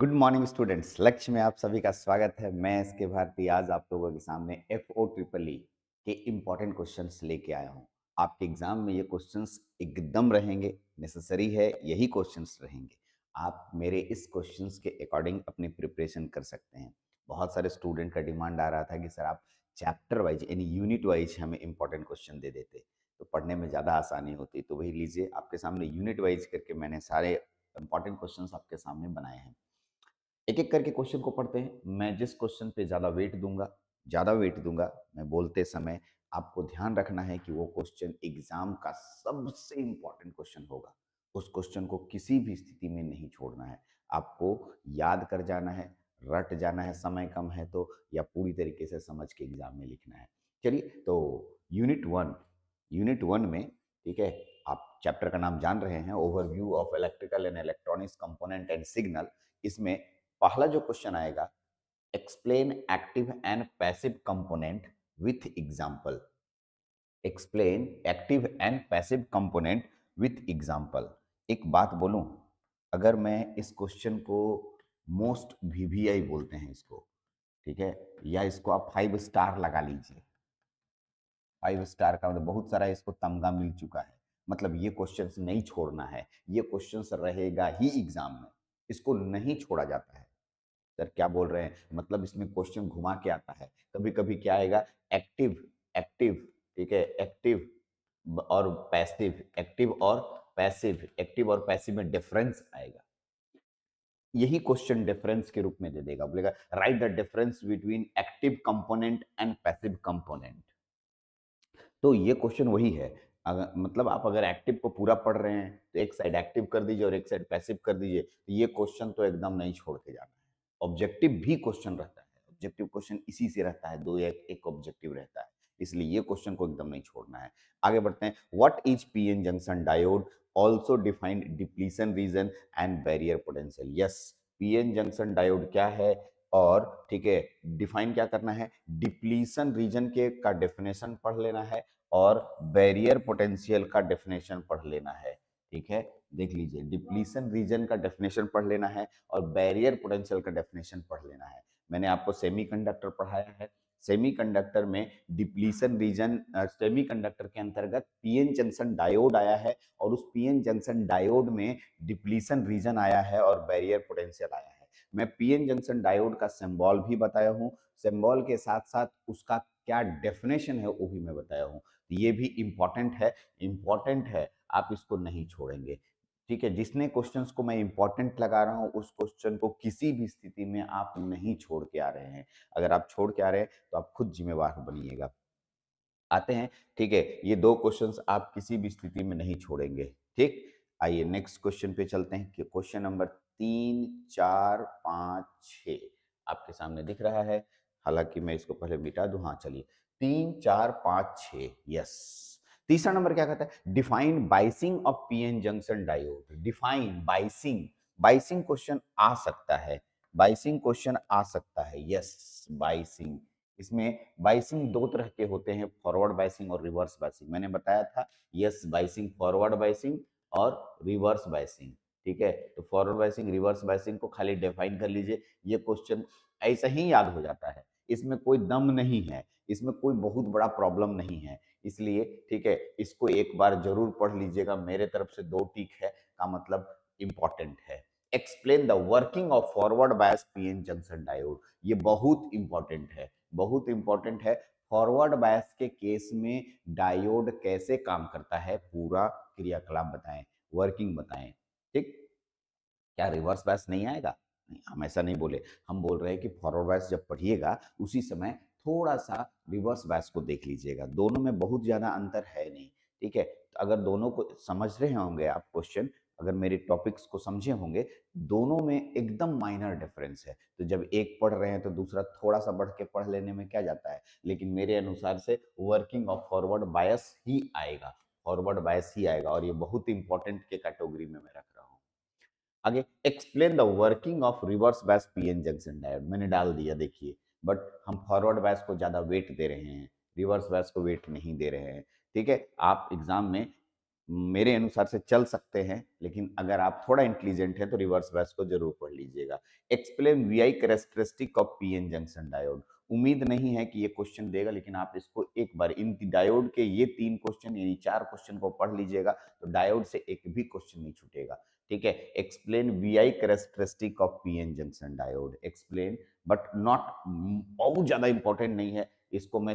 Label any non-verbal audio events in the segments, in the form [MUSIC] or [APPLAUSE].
Good morning students लक्ष्य में आप सभी का स्वागत है मैं इसके भारतीय आज आप लोगों के सामने एफ ओ ट्रिपल ई के इम्पॉर्टेंट क्वेश्चन लेके आया हूँ आपके एग्जाम में ये क्वेश्चन एकदम रहेंगे नेसेसरी है यही क्वेश्चन रहेंगे आप मेरे इस क्वेश्चन के अकॉर्डिंग अपनी प्रिपरेशन कर सकते हैं बहुत सारे स्टूडेंट का डिमांड आ रहा था कि सर आप चैप्टर वाइज यानी यूनिट वाइज हमें इम्पोर्टेंट क्वेश्चन दे देते तो पढ़ने में ज़्यादा आसानी होती तो वही लीजिए आपके सामने यूनिट वाइज करके मैंने सारे इंपॉर्टेंट क्वेश्चन आपके सामने बनाए हैं एक एक करके क्वेश्चन को पढ़ते हैं मैं जिस क्वेश्चन पे ज़्यादा वेट दूंगा ज़्यादा वेट दूंगा मैं बोलते समय आपको ध्यान रखना है कि वो क्वेश्चन एग्जाम का सबसे इंपॉर्टेंट क्वेश्चन होगा उस क्वेश्चन को किसी भी स्थिति में नहीं छोड़ना है आपको याद कर जाना है रट जाना है समय कम है तो या पूरी तरीके से समझ के एग्जाम में लिखना है चलिए तो यूनिट वन यूनिट वन में ठीक है आप चैप्टर का नाम जान रहे हैं overview of electrical and electronics component and signal इसमें पहला जो क्वेश्चन आएगा explain active and passive component with example explain active and passive component with example एक बात बोलूं अगर मैं इस क्वेश्चन को मोस्ट वीवीआई बोलते हैं इसको ठीक है या इसको आप फाइव स्टार लगा लीजिए फाइव स्टार का मतलब बहुत सारा इसको तमगा मिल चुका है मतलब ये क्वेश्चन नहीं छोड़ना है ये क्वेश्चन रहेगा ही एग्जाम में इसको नहीं छोड़ा जाता है सर क्या बोल रहे हैं मतलब इसमें क्वेश्चन घुमा के आता है कभी कभी क्या आएगा एक्टिव एक्टिव ठीक है एक्टिव और पैसिव एक्टिव और पैसिव एक्टिव और पैसिव में डिफरेंस आएगा यही क्वेश्चन डिफरेंस के रूप में दे देगा बोलेगा write the difference between active component and passive component तो ये क्वेश्चन वही है अगर मतलब आप अगर एक्टिव को पूरा पढ़ रहे हैं तो एक साइड एक्टिव कर दीजिए और एक साइड पैसिव कर दीजिए तो ये क्वेश्चन तो एकदम नहीं छोड़ के जाना ऑब्जेक्टिव भी क्वेश्चन रहता है ऑब्जेक्टिव क्वेश्चन इसी से रहता है दो या एक ऑब्जेक्टिव रहता है इसलिए ये क्वेश्चन को एकदम नहीं छोड़ना है आगे बढ़ते हैं what is PN junction diode also defined depletion region and barrier potential yes PN junction diode क्या है और ठीक है डिफाइन क्या करना है डिप्लीशन रीजन के का डेफिनेशन पढ़ लेना है और बैरियर पोटेंशियल का डेफिनेशन पढ़ लेना है ठीक है देख लीजिए डिप्लीशन हाँ। रीजन का डेफिनेशन पढ़ लेना है और बैरियर पोटेंशियल का डेफिनेशन पढ़ लेना है मैंने आपको सेमीकंडक्टर पढ़ाया है सेमीकंडक्टर में डिप्लीशन रीजन सेमीकंडक्टर के अंतर्गत पीएन जंक्शन डायोड आया है और उस पीएन जंक्शन डायोड में डिप्लीशन रीजन आया है और बैरियर पोटेंशियल आया है मैं पीएन जंक्शन डायोड का सिंबल भी बताया हूँ सिंबल के साथ साथ उसका क्या डेफिनेशन है वो भी मैं बताया हूँ ये भी इम्पॉर्टेंट है इम्पॉर्टेंट है आप इसको नहीं छोड़ेंगे ठीक है जिसने क्वेश्चन को मैं इंपॉर्टेंट लगा रहा हूँ उस क्वेश्चन को किसी भी स्थिति में आप नहीं छोड़ के आ रहे हैं अगर आप छोड़ के आ रहे हैं तो आप खुद जिम्मेवार बनिएगा आते हैं ठीक है ये दो क्वेश्चन आप किसी भी स्थिति में नहीं छोड़ेंगे ठीक आइए नेक्स्ट क्वेश्चन पे चलते हैं कि क्वेश्चन नंबर तीन चार पाँच छ आपके सामने दिख रहा है हालांकि मैं इसको पहले मिटा दू हाँ चलिए तीन चार पाँच छस तीसरा नंबर क्या कहता है define biasing of PN junction diode define biasing biasing question आ सकता है बाइसिंग क्वेश्चन आ सकता है यस बाइसिंग इसमें बाइसिंग दो तरह के होते हैं फॉरवर्ड बाइसिंग और रिवर्स बाइसिंग मैंने बताया था यस बाइसिंग फॉरवर्ड बाइसिंग और रिवर्स बाइसिंग ठीक है तो फॉरवर्ड बाइसिंग रिवर्स बाइसिंग को खाली डिफाइन कर लीजिए ये क्वेश्चन ऐसा ही याद हो जाता है इसमें कोई दम नहीं है इसमें कोई बहुत बड़ा प्रॉब्लम नहीं है इसलिए ठीक है इसको एक बार जरूर पढ़ लीजिएगा मेरे तरफ से दो टीक है का मतलब इंपॉर्टेंट है explain the working of forward bias PN junction diode ये बहुत इंपॉर्टेंट है बहुत इंपॉर्टेंट है फॉरवर्ड बायस के केस में डायोड कैसे काम करता है पूरा क्रियाकलाप बताएं वर्किंग बताएं ठीक क्या रिवर्स बायस नहीं आएगा नहीं हम ऐसा नहीं बोले हम बोल रहे हैं कि फॉरवर्ड बायस जब पढ़िएगा उसी समय थोड़ा सा रिवर्स बायस को देख लीजिएगा दोनों में बहुत ज़्यादा अंतर है नहीं ठीक है तो अगर दोनों को समझ रहे होंगे आप क्वेश्चन अगर मेरे टॉपिक्स को समझे होंगे दोनों में एकदम माइनर डिफरेंस है तो जब एक पढ़ रहे हैं तो दूसरा थोड़ा सा बढ़ के पढ़ लेने में क्या जाता है लेकिन मेरे अनुसार से वर्किंग ऑफ फॉरवर्ड बायस ही आएगा फॉरवर्ड बायस ही आएगा और ये बहुत इंपॉर्टेंट के कैटेगरी में मैं रख रहा हूँ आगे explain the working of reverse bias N junction diode मैंने डाल दिया देखिए बट हम फॉरवर्ड बैस को ज़्यादा वेट दे रहे हैं रिवर्स बैस को वेट नहीं दे रहे हैं ठीक है आप एग्जाम में मेरे अनुसार से चल सकते हैं लेकिन अगर आप थोड़ा इंटेलिजेंट हैं तो रिवर्स बैस को जरूर पढ़ लीजिएगा explain V I characteristic of P N junction diode उम्मीद नहीं है कि ये क्वेश्चन देगा लेकिन आप इसको एक बार इन डायोड के ये तीन क्वेश्चन यानी चार क्वेश्चन को पढ़ लीजिएगा तो डायोड से एक भी क्वेश्चन नहीं छूटेगा ठीक है explain V I characteristic of P N junction diode explain but not बहुत ज्यादा इंपॉर्टेंट नहीं है इसको मैं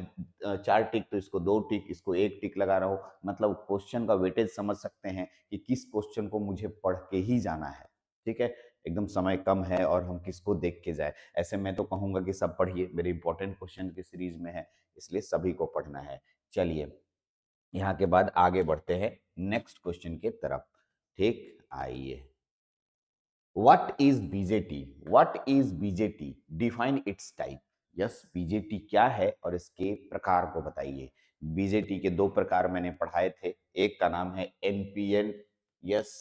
चार टिक तो इसको दो टिक इसको एक टिक लगा रहा हूं मतलब क्वेश्चन का वेटेज समझ सकते हैं कि किस क्वेश्चन को मुझे पढ़ के ही जाना है ठीक है एकदम समय कम है और हम किसको देख के जाए ऐसे मैं तो कहूंगा कि सब पढ़िए मेरे इंपॉर्टेंट क्वेश्चन की सीरीज में है इसलिए सभी को पढ़ना है चलिए यहाँ के बाद आगे बढ़ते हैं नेक्स्ट क्वेश्चन के तरफ ठीक आइए what is BJT what is BJT define its type yes BJT क्या है और इसके प्रकार को बताइए बीजेटी के दो प्रकार मैंने पढ़ाए थे एक का नाम है एनपीएन यस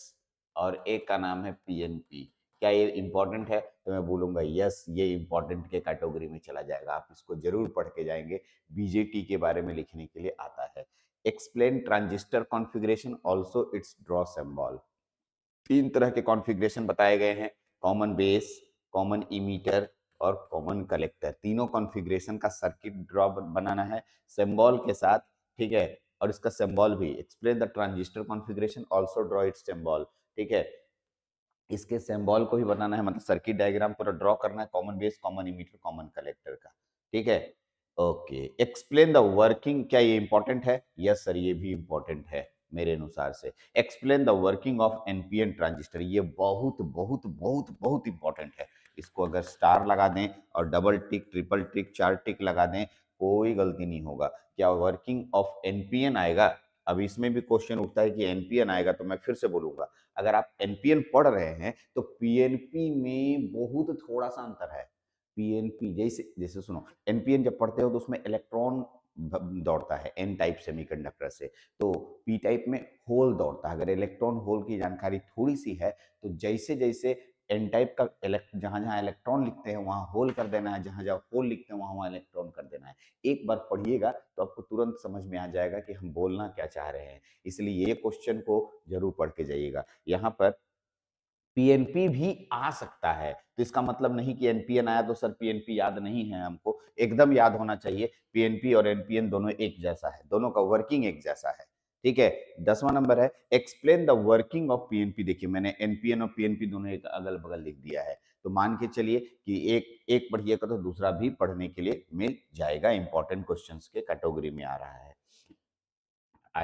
और एक का नाम है पीएनपी क्या ये इंपॉर्टेंट है तो मैं बोलूंगा यस ये इंपॉर्टेंट के कैटेगरी में चला जाएगा आप इसको जरूर पढ़ के जाएंगे बीजेटी के बारे में लिखने के लिए आता है explain transistor configuration also its draw symbol तीन तरह के कॉन्फ़िगरेशन बताए गए हैं कॉमन बेस कॉमन इमीटर और कॉमन कलेक्टर तीनों कॉन्फ़िगरेशन का सर्किट ड्रॉ बनाना है सिम्बॉल के साथ ठीक है और इसका सिम्बॉल भी explain the transistor configuration also draw it symbol ठीक है इसके सिम्बॉल को भी बनाना है मतलब सर्किट डायग्राम पूरा ड्रॉ करना है common base common emitter common collector का ठीक है ओके एक्सप्लेन द वर्किंग क्या ये इंपॉर्टेंट है यस सर ये भी इंपॉर्टेंट है मेरे अनुसार से explain the working of NPN transistor ये बहुत बहुत बहुत बहुत इंपॉर्टेंट है इसको अगर स्टार लगा दें और डबल टिक ट्रिपल टिक चार टिक लगा दें कोई गलती नहीं होगा क्या वर्किंग ऑफ एनपीएन आएगा अब इसमें भी क्वेश्चन उठता है कि एनपीएन आएगा तो मैं फिर से बोलूंगा अगर आप एनपीएन पढ़ रहे हैं तो पीएनपी में बहुत थोड़ा सा अंतर है पीएनपी जैसे जैसे सुनो एनपीएन जब पढ़ते हो तो उसमें इलेक्ट्रॉन दौड़ता है एन टाइप सेमीकंडक्टर से तो पी टाइप में होल दौड़ता है अगर इलेक्ट्रॉन होल की जानकारी थोड़ी सी है तो जैसे जैसे एन टाइप का इलेक्ट जहाँ जहाँ इलेक्ट्रॉन लिखते हैं वहाँ होल कर देना है जहाँ जहाँ होल लिखते हैं वहाँ वहाँ इलेक्ट्रॉन कर देना है एक बार पढ़िएगा तो आपको तुरंत समझ में आ जाएगा कि हम बोलना क्या चाह रहे हैं इसलिए ये क्वेश्चन को जरूर पढ़ के जाइएगा यहाँ पर पीएनपी भी आ सकता है तो इसका मतलब नहीं कि एनपीएन आया तो सर पीएनपी याद नहीं है हमको एकदम याद होना चाहिए पीएनपी और एनपीएन दोनों एक जैसा है दोनों का वर्किंग एक जैसा है ठीक है दसवां नंबर है explain the working of PNP देखिए मैंने एनपीएन और पीएनपी दोनों एक अगल बगल लिख दिया है तो मान के चलिए कि एक एक पढ़िएगा तो दूसरा भी पढ़ने के लिए मिल जाएगा इंपॉर्टेंट क्वेश्चन के कैटेगरी में आ रहा है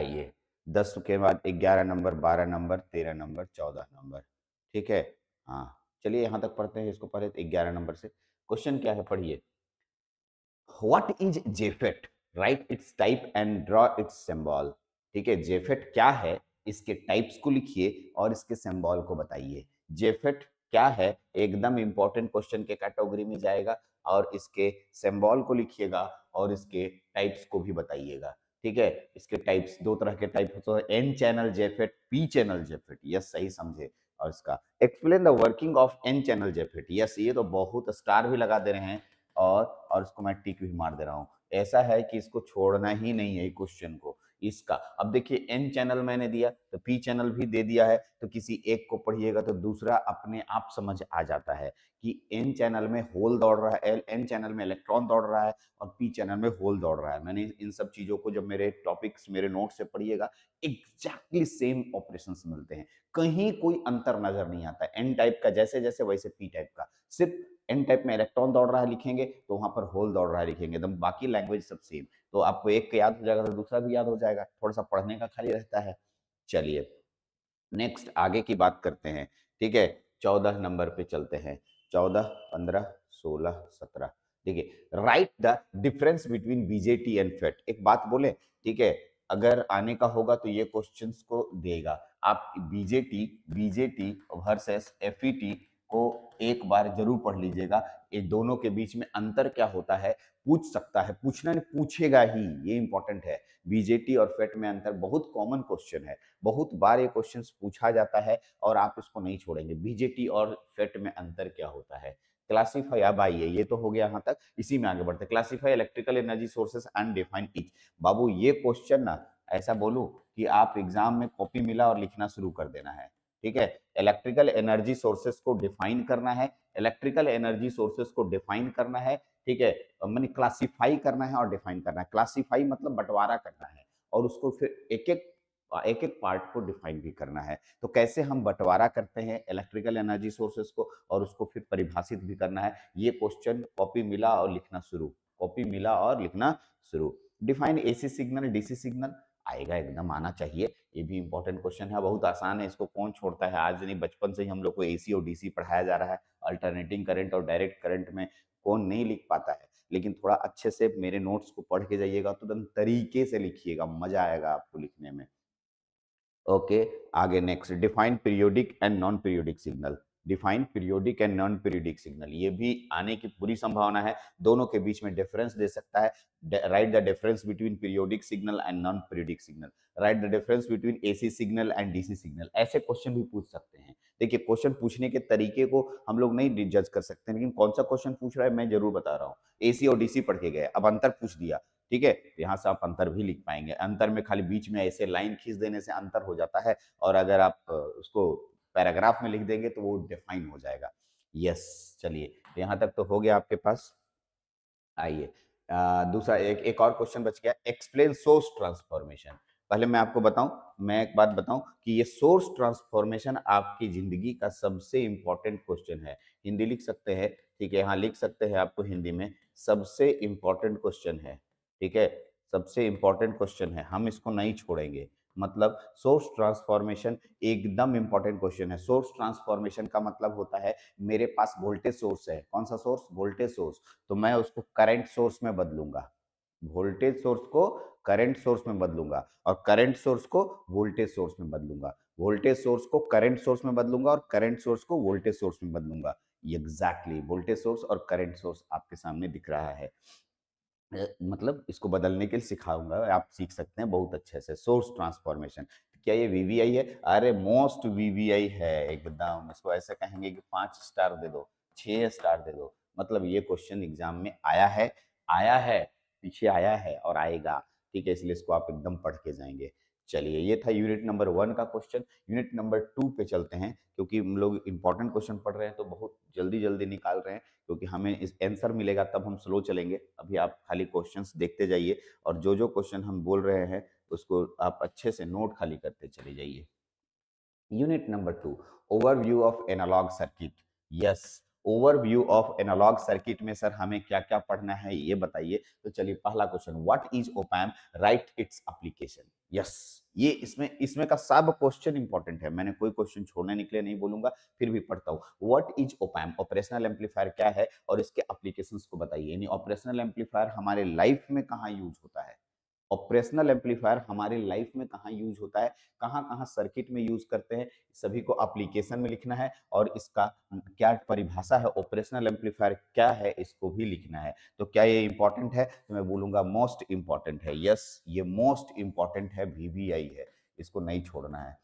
आइए दस के बाद ग्यारह नंबर बारह नंबर तेरह नंबर चौदह नंबर ठीक है हाँ चलिए यहाँ तक पढ़ते हैं इसको पढ़े ग्यारह नंबर से क्वेश्चन क्या है पढ़िए what is JFET write its type and draw its symbol ठीक है जेफेट क्या है इसके टाइप्स को लिखिए और इसके सिम्बॉल को बताइए जेफेट क्या है एकदम इंपॉर्टेंट क्वेश्चन के कैटेगरी में जाएगा और इसके सिम्बॉल को लिखिएगा और इसके टाइप्स को भी बताइएगा ठीक है इसके टाइप्स दो तरह के टाइप होते हैं N channel JFET P channel JFET yes सही समझे और इसका explain the working of N channel JFET yes ये तो बहुत स्टार भी लगा दे रहे हैं और और इसको मैं टिक भी मार दे रहा हूँ ऐसा है कि इसको छोड़ना ही नहीं है क्वेश्चन को इसका अब देखिए एन चैनल मैंने दिया तो पी चैनल भी दे दिया है तो किसी एक को पढ़िएगा तो दूसरा अपने आप समझ आ जाता है कि एन चैनल में होल दौड़ रहा है एन चैनल में इलेक्ट्रॉन दौड़ रहा है और पी चैनल में होल दौड़ रहा है मैंने इन सब चीज़ों को जब मेरे टॉपिक्स मेरे नोट से पढ़िएगा एग्जैक्टली सेम ऑपरेशन मिलते हैं कहीं कोई अंतर नजर नहीं आता एन टाइप का जैसे जैसे वैसे पी टाइप का सिर्फ एन टाइप में इलेक्ट्रॉन दौड़ रहा है लिखेंगे तो वहां पर होल दौड़ रहा है लिखेंगे एकदम बाकी लैंग्वेज सब सेम तो आपको एक याद हो जाएगा तो दूसरा भी याद हो जाएगा थोड़ा सा पढ़ने का खाली रहता है चलिए नेक्स्ट आगे की बात करते हैं ठीक है चौदह नंबर पे चलते हैं चौदह पंद्रह सोलह सत्रह ठीक है write the difference between BJT and FET एक बात बोले ठीक है अगर आने का होगा तो ये क्वेश्चन को देगा आप बीजेटी बीजेटी वर्सेस एफ को एक बार जरूर पढ़ लीजिएगा ये दोनों के बीच में अंतर क्या होता है पूछ सकता है पूछना नहीं पूछेगा ही ये इंपॉर्टेंट है बीजेटी और फेट e में अंतर बहुत कॉमन क्वेश्चन है बहुत बार ये क्वेश्चन पूछा जाता है और आप इसको नहीं छोड़ेंगे बीजेटी और फेट e में अंतर क्या होता है क्लासीफाई अब आइए ये तो हो गया यहाँ तक इसी में आगे बढ़ते classify electrical energy sources and define each बाबू ये क्वेश्चन ना ऐसा बोलू कि आप एग्जाम में कॉपी मिला और लिखना शुरू कर देना है ठीक है इलेक्ट्रिकल एनर्जी सोर्सेस को डिफाइन करना है इलेक्ट्रिकल एनर्जी सोर्सेस को डिफाइन करना है ठीक है मैंने क्लासीफाई करना है और डिफाइन करना है क्लासीफाई मतलब बंटवारा करना है और उसको फिर एक एक एक एक पार्ट को डिफाइन भी करना है तो कैसे हम बंटवारा करते हैं इलेक्ट्रिकल एनर्जी सोर्सेस को और उसको फिर परिभाषित भी करना है ये क्वेश्चन कॉपी मिला और लिखना शुरू कॉपी मिला और लिखना शुरू define AC signal DC signal आएगा एकदम आना चाहिए ये भी इंपॉर्टेंट क्वेश्चन है बहुत आसान है इसको कौन छोड़ता है आज नहीं बचपन से ही हम लोग को एसी और डीसी पढ़ाया जा रहा है अल्टरनेटिंग करंट और डायरेक्ट करंट में कौन नहीं लिख पाता है लेकिन थोड़ा अच्छे से मेरे नोट्स को पढ़ के जाइएगा तो एकदम तरीके से लिखिएगा मजा आएगा आपको लिखने में ओके okay, आगे next define periodic and non periodic signal define periodic and non periodic signal ये भी आने की पूरी संभावना है दोनों के बीच में डिफरेंस दे सकता है write the difference between periodic signal and non periodic signal write the difference between AC signal and DC signal ऐसे क्वेश्चन भी पूछ सकते हैं देखिए क्वेश्चन पूछने के तरीके को हम लोग नहीं जज कर सकते लेकिन कौन सा क्वेश्चन पूछ रहा है मैं जरूर बता रहा हूँ एसी और डीसी पढ़ के गए अब अंतर पूछ दिया ठीक है यहाँ से आप अंतर भी लिख पाएंगे अंतर में खाली बीच में ऐसे लाइन खींच देने से अंतर हो जाता है और अगर आप उसको पैराग्राफ में लिख देंगे तो वो डिफाइन हो जाएगा यस चलिए यहाँ तक तो हो गया आपके पास आइए दूसरा एक एक और क्वेश्चन बच गया एक्सप्लेन सोर्स ट्रांसफॉर्मेशन पहले मैं आपको बताऊं मैं एक बात बताऊं कि ये सोर्स ट्रांसफॉर्मेशन आपकी जिंदगी का सबसे इंपॉर्टेंट क्वेश्चन है हिंदी लिख सकते हैं ठीक है यहाँ लिख सकते हैं आपको हिंदी में सबसे इंपॉर्टेंट क्वेश्चन है ठीक है सबसे इंपॉर्टेंट क्वेश्चन है हम इसको नहीं छोड़ेंगे मतलब सोर्स ट्रांसफॉर्मेशन एकदम इंपॉर्टेंट क्वेश्चन है सोर्स ट्रांसफॉर्मेशन का मतलब होता है मेरे पास वोल्टेज सोर्स है कौन सा सोर्स वोल्टेज सोर्स तो मैं उसको करंट सोर्स में बदलूंगा वोल्टेज सोर्स को करंट सोर्स में बदलूंगा और करंट सोर्स को वोल्टेज सोर्स में बदलूंगा वोल्टेज सोर्स को करंट सोर्स में बदलूंगा और करंट सोर्स को वोल्टेज सोर्स में बदलूंगा एग्जैक्टली वोल्टेज सोर्स और करंट सोर्स आपके सामने दिख रहा है मतलब इसको बदलने के लिए सिखाऊंगा आप सीख सकते हैं बहुत अच्छे से सोर्स ट्रांसफॉर्मेशन क्या ये वीवीआई है अरे मोस्ट वीवीआई है एकदम इसको ऐसे कहेंगे कि पांच स्टार दे दो छह स्टार दे दो मतलब ये क्वेश्चन एग्जाम में आया है आया है पीछे आया है और आएगा ठीक है इसलिए इसको आप एकदम पढ़ के जाएंगे चलिए ये था यूनिट नंबर वन का क्वेश्चन यूनिट नंबर टू पे चलते हैं क्योंकि हम लोग इंपॉर्टेंट क्वेश्चन पढ़ रहे हैं तो बहुत जल्दी जल्दी निकाल रहे हैं क्योंकि हमें इस आंसर मिलेगा तब हम स्लो चलेंगे अभी आप खाली क्वेश्चन देखते जाइए और जो जो क्वेश्चन हम बोल रहे हैं उसको आप अच्छे से नोट खाली करते चले जाइए unit number two over of analog circuit yes over of analog circuit में सर हमें क्या क्या पढ़ना है ये बताइए तो चलिए पहला question what is opamp write its application yes ये इसमें इसमें का सब क्वेश्चन इंपॉर्टेंट है मैंने कोई क्वेश्चन छोड़ने निकले नहीं बोलूंगा फिर भी पढ़ता हूँ what is opamp operational amplifier क्या है और इसके अप्लीकेशन को बताइए यानी ऑपरेशनल एम्पलीफायर हमारे लाइफ में कहाँ यूज होता है ऑपरेशनल एम्पलीफायर हमारे लाइफ में कहाँ यूज होता है कहाँ कहाँ सर्किट में यूज करते हैं सभी को अप्लीकेशन में लिखना है और इसका क्या परिभाषा है ऑपरेशनल एम्पलीफायर क्या है इसको भी लिखना है तो क्या ये इंपॉर्टेंट है तो मैं बोलूंगा मोस्ट इंपॉर्टेंट है यस ये मोस्ट इंपॉर्टेंट है वीवीआई है इसको नहीं छोड़ना है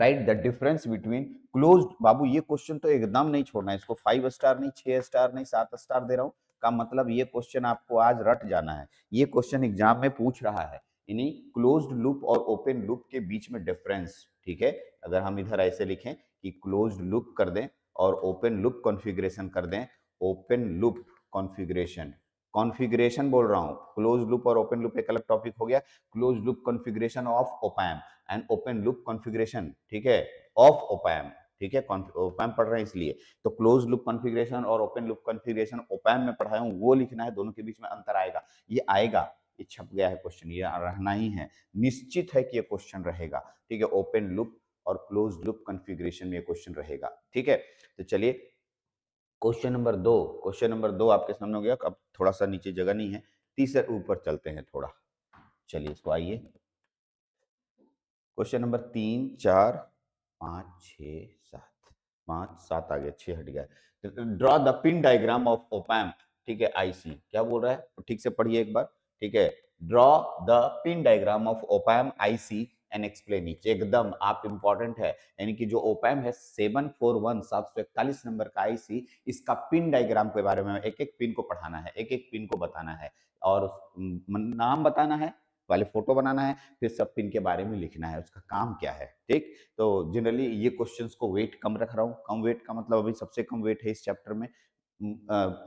write the difference between close बाबू ये क्वेश्चन तो एकदम नहीं छोड़ना है इसको फाइव स्टार नहीं छह स्टार नहीं सात स्टार दे रहा हूँ का मतलब ये क्वेश्चन आपको आज रट जाना है ये क्वेश्चन एग्जाम में पूछ रहा है यानी क्लोज्ड लूप और ओपन लूप के बीच में डिफरेंस ठीक है अगर हम इधर ऐसे लिखें कि क्लोज्ड लूप कर दें और ओपन लूप कॉन्फ़िगरेशन कर दें ओपन लूप कॉन्फ़िगरेशन कॉन्फ़िगरेशन बोल रहा हूँ क्लोज लूप और ओपन लूप एक अलग टॉपिक हो गया close loop configuration of opamp and open loop configuration ठीक है ऑफ ओपैम ठीक है ओपैम पढ़ रहे हैं इसलिए तो क्लोज लुप कॉन्फ़िगरेशन और ओपन लुप कॉन्फ़िगरेशन ओपैम में पढ़ा हूँ वो लिखना है दोनों के बीच में अंतर आएगा ये आएगा ये छप गया है क्वेश्चन ये रहना ही है निश्चित है कि ये क्वेश्चन रहेगा ठीक है ओपन लुप और क्लोज लुप कॉन्फ़िगरेशन में क्वेश्चन रहेगा ठीक है तो चलिए क्वेश्चन नंबर दो क्वेश्चन नंबर दो आपके सामने हो गया अब थोड़ा सा नीचे जगह नहीं है तीसरे ऊपर चलते हैं थोड़ा चलिए इसको आइए क्वेश्चन नंबर तीन चार पाँच छ सात पाँच सात आ गया छः हट गया draw the pin diagram of opamp ठीक है आईसी क्या बोल रहा है ठीक से पढ़िए एक बार ठीक है draw the pin diagram of opamp IC and explain each एकदम आप इंपॉर्टेंट है यानी कि जो ओपैम है सेवन फोर वन सात सौ इकतालीस नंबर का आईसी इसका पिन डायग्राम के बारे में एक एक पिन को पढ़ाना है एक एक पिन को बताना है और नाम बताना है पहले फोटो बनाना है फिर सब पिन के बारे में लिखना है उसका काम क्या है ठीक तो जनरली ये क्वेश्चंस को वेट कम रख रहा हूँ कम वेट का मतलब अभी सबसे कम वेट है इस चैप्टर में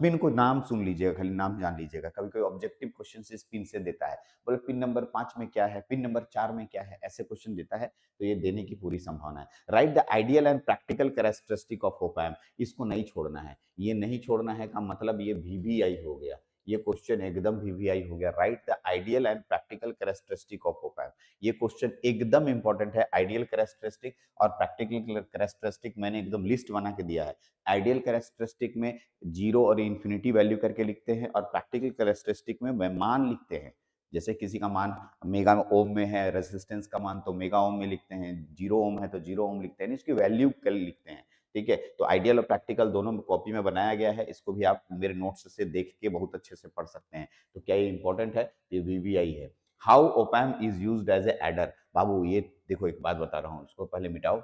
पिन को नाम सुन लीजिएगा खाली नाम जान लीजिएगा कभी कभी ऑब्जेक्टिव क्वेश्चन इस पिन से देता है बोले पिन नंबर पांच में क्या है पिन नंबर चार में क्या है ऐसे क्वेश्चन देता है तो ये देने की पूरी संभावना है write the ideal and practical characteristic of opamp इसको नहीं छोड़ना है ये नहीं छोड़ना है का मतलब ये वी हो गया ये क्वेश्चन एकदम वीवीआई हो गया write the ideal and practical characteristic of opamp ये क्वेश्चन एकदम इंपॉर्टेंट है आइडियल कैरेक्टरिस्टिक और प्रैक्टिकल कैरेक्टरिस्टिक मैंने एकदम लिस्ट बना के दिया है आइडियल कैरेक्टरिस्टिक में जीरो और इन्फिनिटी वैल्यू करके लिखते हैं और प्रैक्टिकल कैरेक्टरिस्टिक में मान लिखते हैं जैसे किसी का मान मेगा ओम में है रेजिस्टेंस का मान तो मेगा ओम में लिखते हैं जीरो ओम है तो जीरो ओम लिखते हैं इसकी वैल्यू कल लिखते हैं ठीक है तो आइडियल और प्रैक्टिकल दोनों कॉपी में बनाया गया है इसको भी आप मेरे नोट्स से देख के बहुत अच्छे से पढ़ सकते हैं तो क्या ये इंपॉर्टेंट है ये वीवीआई है how opamp is use as a adder बाबू ये देखो एक बात बता रहा हूँ उसको पहले मिटाओ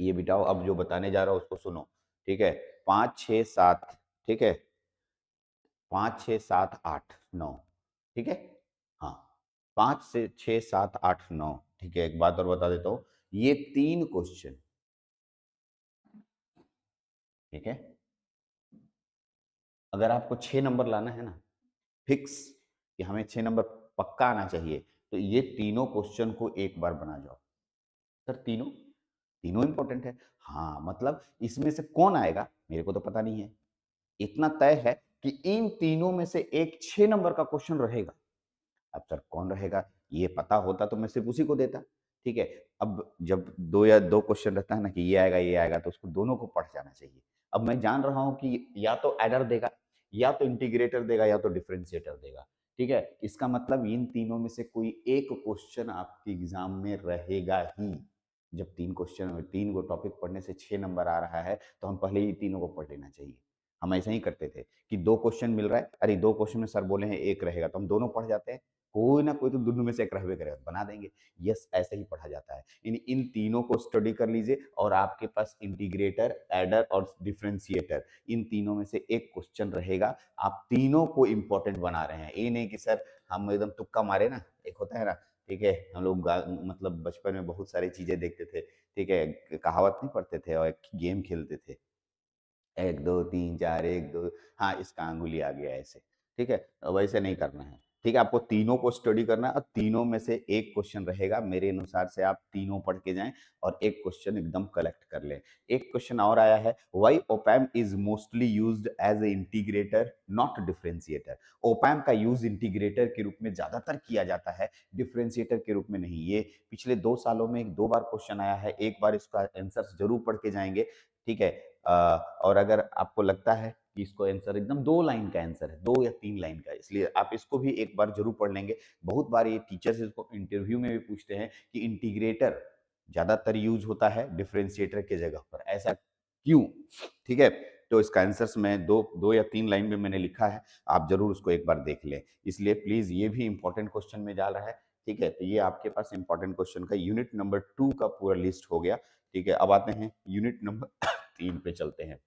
ये मिटाओ अब जो बताने जा रहा हूँ उसको सुनो ठीक है पांच छ सात ठीक है पांच छ सात आठ नौ ठीक है हाँ पांच से छ सात आठ नौ ठीक है एक बात और बता देता हूँ ये तीन क्वेश्चन ठीक है अगर आपको छह नंबर लाना है ना फिक्स कि हमें छह नंबर पक्का आना चाहिए तो ये तीनों क्वेश्चन को एक बार बना जाओ सर तीनों तीनों इंपॉर्टेंट है हाँ मतलब इसमें से कौन आएगा मेरे को तो पता नहीं है इतना तय है कि इन तीनों में से एक छः नंबर का क्वेश्चन रहेगा अब सर कौन रहेगा ये पता होता तो मैं सिर्फ उसी को देता ठीक है अब जब दो या दो क्वेश्चन रहता है ना कि ये आएगा ये आएगा तो उसको दोनों को पढ़ जाना चाहिए अब मैं जान रहा हूं कि या तो एडर देगा या तो इंटीग्रेटर देगा या तो डिफ्रेंशिएटर देगा ठीक है इसका मतलब इन तीनों में से कोई एक क्वेश्चन आपके एग्जाम में रहेगा ही जब तीन क्वेश्चन तीन को टॉपिक पढ़ने से छह नंबर आ रहा है तो हम पहले ही तीनों को पढ़ लेना चाहिए हम ऐसा ही करते थे कि दो क्वेश्चन मिल रहा है अरे दो क्वेश्चन में सर बोले हैं एक रहेगा तो हम दोनों पढ़ जाते हैं कोई ना कोई तो दोनों में से एक रह करेगा बना देंगे यस ऐसे ही पढ़ा जाता है इन इन तीनों को स्टडी कर लीजिए और आपके पास इंटीग्रेटर एडर और डिफ्रेंशिएटर इन तीनों में से एक क्वेश्चन रहेगा आप तीनों को इम्पोर्टेंट बना रहे हैं ये नहीं कि सर हम एकदम तुक्का मारे ना एक होता है ना ठीक है हम लोग मतलब बचपन में बहुत सारी चीजें देखते थे ठीक है कहावत नहीं पढ़ते थे और गेम खेलते थे एक दो तीन चार एक दो हाँ इसका अंगुली आ गया ऐसे ठीक है वैसे नहीं करना है ठीक है आपको तीनों को स्टडी करना है और तीनों में से एक क्वेश्चन रहेगा मेरे अनुसार से आप तीनों पढ़ के जाएं और एक क्वेश्चन एकदम कलेक्ट कर लें एक क्वेश्चन और आया है why op amp is mostly use as a integrator not differentiator op amp का यूज इंटीग्रेटर के रूप में ज्यादातर किया जाता है डिफ्रेंसिएटर के रूप में नहीं ये पिछले दो सालों में दो बार क्वेश्चन आया है एक बार इसका आंसर जरूर पढ़ के जाएंगे ठीक है और अगर आपको लगता है कि इसको आंसर एकदम दो लाइन का आंसर है दो या तीन लाइन का इसलिए आप इसको भी एक बार जरूर पढ़ लेंगे बहुत बार ये टीचर्स इसको इंटरव्यू में भी पूछते हैं कि इंटीग्रेटर ज्यादातर यूज होता है डिफ्रेंशिएटर के जगह पर ऐसा क्यों ठीक है तो इसका आंसर में दो दो या तीन लाइन में मैंने लिखा है आप जरूर उसको एक बार देख लें इसलिए प्लीज ये भी इंपॉर्टेंट क्वेश्चन में जा रहा है ठीक है तो ये आपके पास इंपॉर्टेंट क्वेश्चन का यूनिट नंबर टू का पूरा लिस्ट हो गया ठीक है अब आते हैं यूनिट नंबर [COUGHS] तीन पे चलते हैं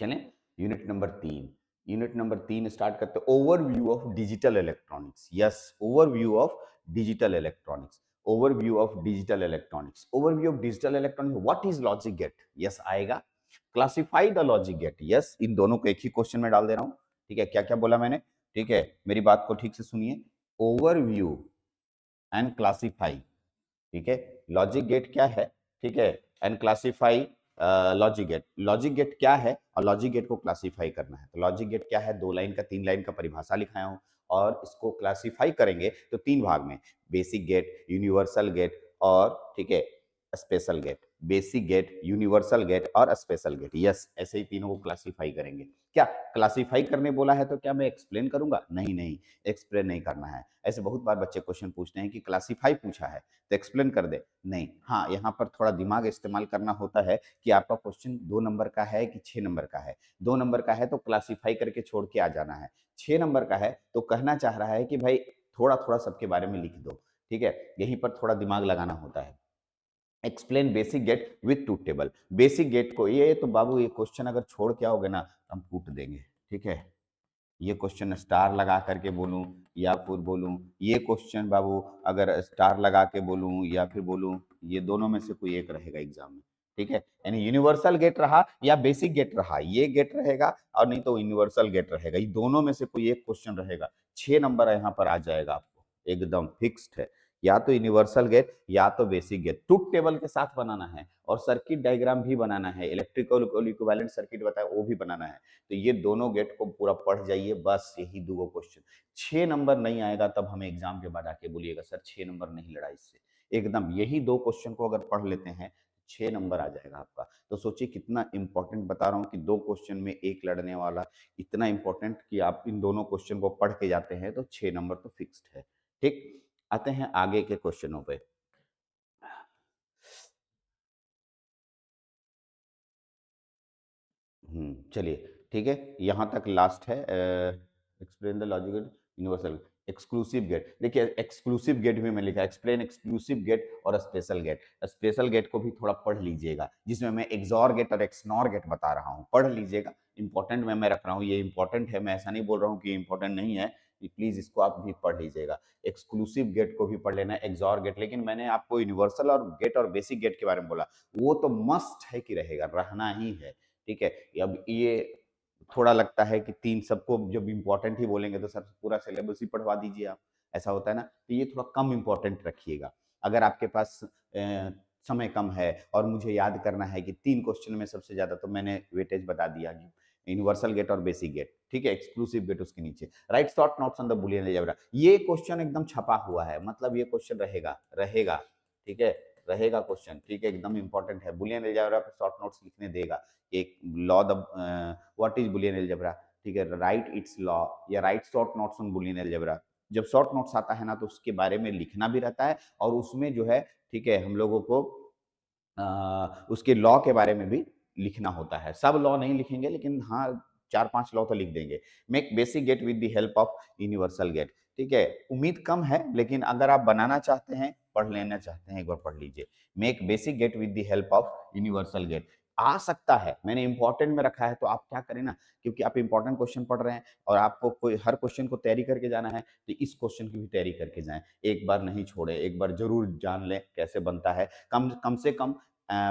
चलें यूनिट नंबर तीन यूनिट नंबर तीन स्टार्ट करते हैं overview of digital electronics yes overview of digital electronics overview of digital electronics overview of digital electronics what is logic gate yes आएगा classify the logic gate yes इन दोनों को एक ही question में डाल दे रहा हूँ ठीक है क्या क्या बोला मैंने ठीक है मेरी बात को ठीक से सुनिए ओवरव्यू एंड क्लासीफाई ठीक है लॉजिक गेट क्या है ठीक है and classify logic gate logic gate क्या है और लॉजिक गेट को क्लासीफाई करना है तो लॉजिक गेट क्या है दो लाइन का तीन लाइन का परिभाषा लिखाया हूँ और इसको क्लासीफाई करेंगे तो तीन भाग में बेसिक गेट यूनिवर्सल गेट और ठीक है special gate basic gate universal gate और स्पेशल गेट यस ऐसे ही तीनों को क्लासिफाई करेंगे क्या क्लासिफाई करने बोला है तो क्या मैं एक्सप्लेन करूंगा नहीं नहीं एक्सप्लेन नहीं करना है ऐसे बहुत बार बच्चे क्वेश्चन पूछते हैं कि क्लासिफाई पूछा है तो एक्सप्लेन कर दे नहीं हाँ यहाँ पर थोड़ा दिमाग इस्तेमाल करना होता है कि आपका क्वेश्चन दो नंबर का है कि छह नंबर का है दो नंबर का है तो क्लासीफाई करके छोड़ के आ जाना है छह नंबर का है तो कहना चाह रहा है कि भाई थोड़ा थोड़ा सबके बारे में लिख दो ठीक है यहीं पर थोड़ा दिमाग लगाना होता है एक्सप्लेन बेसिक गेट विथ टू टेबल बेसिक गेट को ये तो बाबू ये क्वेश्चन अगर छोड़ के आओगे ना तो हम टूट देंगे ठीक है ये क्वेश्चन स्टार लगा करके बोलूं या फिर बोलूं ये क्वेश्चन बाबू अगर स्टार लगा के बोलूं या फिर बोलूं ये दोनों में से कोई एक रहेगा एग्जाम में ठीक है यानी यूनिवर्सल गेट रहा या बेसिक गेट रहा ये गेट रहेगा और नहीं तो यूनिवर्सल गेट रहेगा ये दोनों में से कोई एक क्वेश्चन रहेगा छह नंबर यहाँ पर आ जाएगा आपको एकदम फिक्स्ड है या तो यूनिवर्सल गेट या तो बेसिक गेट टूथ टेबल के साथ बनाना है और सर्किट डायग्राम भी बनाना है इलेक्ट्रिकल इक्विवेलेंट सर्किट बताया वो भी बनाना है तो ये दोनों गेट को पूरा पढ़ जाइए बस यही दो क्वेश्चन छह नंबर नहीं आएगा तब हमें एग्जाम के बाद आके बोलिएगा सर छह नंबर नहीं लड़ा इससे एकदम यही दो क्वेश्चन को अगर पढ़ लेते हैं छह नंबर आ जाएगा आपका तो सोचिए कितना इंपॉर्टेंट बता रहा हूँ कि दो क्वेश्चन में एक लड़ने वाला इतना इंपॉर्टेंट कि आप इन दोनों क्वेश्चन को पढ़ के जाते हैं तो छह नंबर तो फिक्स्ड है ठीक आते हैं आगे के क्वेश्चनों पे चलिए ठीक है यहां तक लास्ट है explain the logical universal exclusive gate देखिए एक्सक्लूसिव गेट भी मैं लिखा एक्सप्लेन एक्सक्लूसिव गेट और स्पेशल गेट स्पेशल गेट को भी थोड़ा पढ़ लीजिएगा जिसमें मैं एक्सॉर गेट और एक्सनॉर गेट बता रहा हूँ पढ़ लीजिएगा इंपॉर्टेंट में मैं रख रहा हूँ ये इंपॉर्टेंट है मैं ऐसा नहीं बोल रहा हूँ कि इंपॉर्टेंट नहीं है कि प्लीज इसको आप भी पढ़ लीजिएगा एक्सक्लूसिव गेट को भी पढ़ लेना एग्जॉर गेट लेकिन मैंने आपको यूनिवर्सल और गेट और बेसिक गेट के बारे में बोला वो तो मस्ट है कि रहेगा रहना ही है ठीक है अब ये थोड़ा लगता है कि तीन सबको जब इम्पोर्टेंट ही बोलेंगे तो सर पूरा सिलेबस ही पढ़वा दीजिए आप ऐसा होता है ना तो ये थोड़ा कम इम्पोर्टेंट रखिएगा अगर आपके पास ए, समय कम है और मुझे याद करना है कि तीन क्वेश्चन में सबसे ज़्यादा तो मैंने वेटेज बता दिया कि यूनिवर्सल गेट और बेसिक गेट ठीक है एक्सक्लूसिव गेट उसके नीचे write short notes on the Boolean algebra ये क्वेश्चन एकदम छपा हुआ है मतलब ये क्वेश्चन रहेगा रहेगा ठीक है रहेगा क्वेश्चन ठीक है एकदम इंपॉर्टेंट है बुलियन एलजेब्रा पे शॉर्ट नोट्स लिखने देगा एक law the what is Boolean algebra ठीक है राइट इट्स लॉ या write short notes on Boolean algebra जब शॉर्ट नोट्स आता है ना तो उसके बारे में लिखना भी रहता है और उसमें जो है ठीक है हम लोगों को आ, उसके लॉ के बारे में भी लिखना होता है सब लॉ नहीं लिखेंगे लेकिन हाँ चार पांच लॉ तो लिख देंगे make basic gate with the help of universal gate ठीक है उम्मीद कम है लेकिन अगर आप बनाना चाहते हैं पढ़ लेना चाहते हैं एक बार पढ़ लीजिए make basic gate with the help of universal gate आ सकता है मैंने इंपॉर्टेंट में रखा है तो आप क्या करें ना क्योंकि आप इंपॉर्टेंट क्वेश्चन पढ़ रहे हैं और आपको कोई हर क्वेश्चन को तैयारी करके जाना है तो इस क्वेश्चन की भी तैयारी करके जाएं एक बार नहीं छोड़े एक बार जरूर जान लें कैसे बनता है कम कम से कम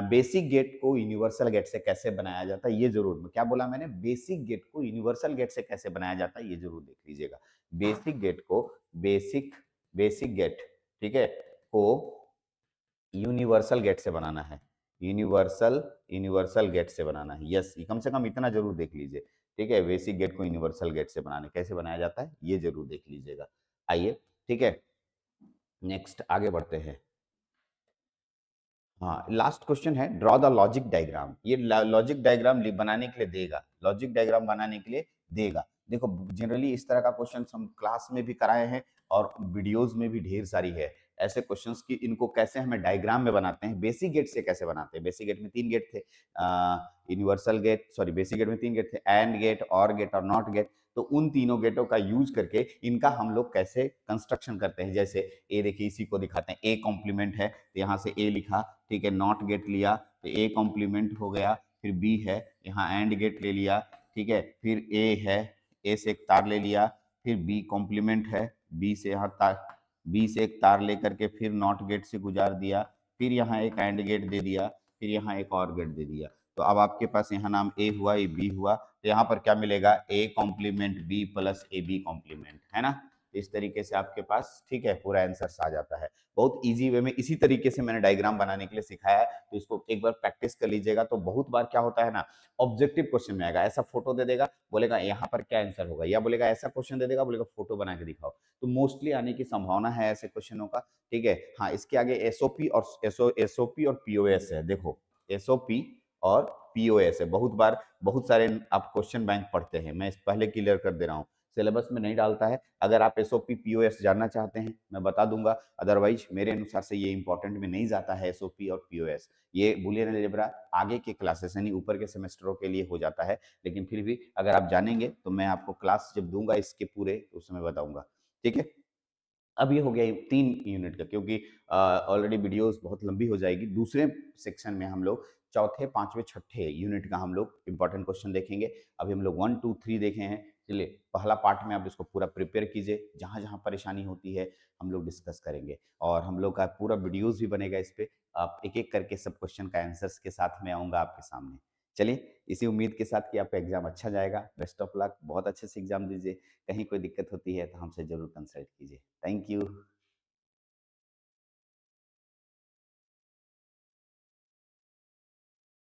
बेसिक गेट को यूनिवर्सल गेट से कैसे बनाया जाता है ये जरूर क्या बोला मैंने बेसिक गेट को यूनिवर्सल गेट से कैसे बनाया जाता है ये जरूर देख लीजिएगा बेसिक हाँ। गेट को बेसिक बेसिक गेट ठीक है को यूनिवर्सल गेट से बनाना है यूनिवर्सल यूनिवर्सल गेट से बनाना है यस कम से कम इतना जरूर देख लीजिए ठीक है बेसिक गेट को यूनिवर्सल गेट से बनाने कैसे बनाया जाता है ये जरूर देख लीजिएगा आइए ठीक है नेक्स्ट आगे बढ़ते हैं हाँ लास्ट क्वेश्चन है ड्रॉ द लॉजिक डायग्राम ये लॉजिक डायग्राम बनाने के लिए देगा लॉजिक डायग्राम बनाने के लिए देगा देखो जनरली इस तरह का क्वेश्चन हम क्लास में भी कराए हैं और वीडियोस में भी ढेर सारी है ऐसे क्वेश्चंस की इनको कैसे हमें डायग्राम में बनाते हैं बेसिक गेट से कैसे बनाते हैं बेसिक गेट में तीन गेट थे universal gate sorry basic gate में तीन गेट थे एंड गेट और गेट और नॉट गेट तो उन तीनों गेटों का यूज करके इनका हम लोग कैसे कंस्ट्रक्शन करते हैं जैसे ए देखिए इसी को दिखाते हैं ए कॉम्प्लीमेंट है तो यहाँ से ए लिखा ठीक है नॉट गेट लिया तो ए कॉम्प्लीमेंट हो गया फिर बी है यहाँ एंड गेट ले लिया ठीक है फिर ए है ए से एक तार ले लिया फिर बी कॉम्प्लीमेंट है बी से यहाँ तार बी से एक तार लेकर के फिर नॉट गेट से गुजार दिया फिर यहाँ एक एंड गेट दे दिया फिर यहाँ एक और गेट दे दिया तो अब आपके पास यहाँ नाम ए हुआ ये बी हुआ तो यहाँ पर क्या मिलेगा A complement B plus A B complement है ना तो इस तरीके से आपके पास ठीक है पूरा आंसर आ जाता है बहुत इजी वे में इसी तरीके से मैंने डायग्राम बनाने के लिए सिखाया है तो इसको एक बार प्रैक्टिस कर लीजिएगा तो बहुत बार क्या होता है ना ऑब्जेक्टिव क्वेश्चन में आएगा ऐसा फोटो दे देगा बोलेगा यहाँ पर क्या आंसर होगा या बोलेगा ऐसा क्वेश्चन दे देगा बोलेगा फोटो बना के दिखाओ तो मोस्टली आने की संभावना है ऐसे क्वेश्चनों का ठीक है हाँ इसके आगे एसओपी और एसओ एसओपी और पीओएस है देखो एसओपी और पीओएस है बहुत बार बहुत सारे आप क्वेश्चन बैंक पढ़ते हैं मैं इस पहले क्लियर कर दे रहा हूँ सिलेबस में नहीं डालता है अगर आप एस ओ जानना चाहते हैं मैं बता दूंगा अदरवाइज मेरे अनुसार से ये इंपॉर्टेंट में नहीं जाता है एस और पी ये बुलियन एलिब्रा आगे के क्लासेस यानी ऊपर के सेमेस्टरों के लिए हो जाता है लेकिन फिर भी अगर आप जानेंगे तो मैं आपको क्लास जब दूंगा इसके पूरे तो उस समय बताऊंगा ठीक है अब ये हो गया तीन यूनिट का क्योंकि ऑलरेडी वीडियोस बहुत लंबी हो जाएगी दूसरे सेक्शन में हम लोग चौथे पांचवें छठे यूनिट का हम लोग इंपॉर्टेंट क्वेश्चन देखेंगे अभी हम लोग वन टू थ्री देखे हैं चलिए पहला पार्ट में आप इसको पूरा प्रिपेयर कीजिए जहाँ जहाँ परेशानी होती है हम लोग डिस्कस करेंगे और हम लोग का पूरा वीडियोज भी बनेगा इस पर आप एक एक करके सब क्वेश्चन का आंसर्स के साथ में आऊँगा आपके सामने चलिए इसी उम्मीद के साथ कि आपका एग्जाम अच्छा जाएगा बेस्ट ऑफ लक बहुत अच्छे से एग्जाम दीजिए कहीं कोई दिक्कत होती है तो हमसे जरूर कंसल्ट कीजिए थैंक यू